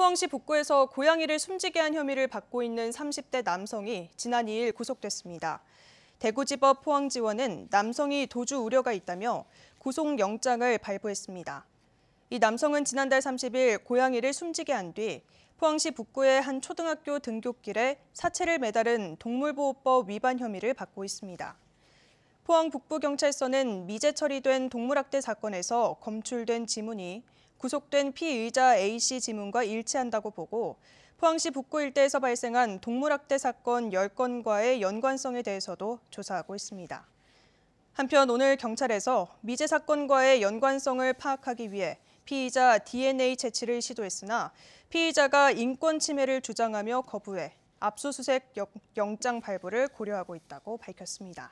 포항시 북구에서 고양이를 숨지게 한 혐의를 받고 있는 30대 남성이 지난 2일 구속됐습니다. 대구지법 포항지원은 남성이 도주 우려가 있다며 구속영장을 발부했습니다. 이 남성은 지난달 30일 고양이를 숨지게 한 뒤 포항시 북구의 한 초등학교 등굣길에 사체를 매달은 동물보호법 위반 혐의를 받고 있습니다. 포항 북부경찰서는 미제 처리된 동물학대 사건에서 검출된 지문이 구속된 피의자 A씨 지문과 일치한다고 보고 포항시 북구 일대에서 발생한 동물학대 사건 10건과의 연관성에 대해서도 조사하고 있습니다. 한편 오늘 경찰에서 미제 사건과의 연관성을 파악하기 위해 피의자 DNA 채취를 시도했으나 피의자가 인권 침해를 주장하며 거부해 압수수색 영장 발부를 고려하고 있다고 밝혔습니다.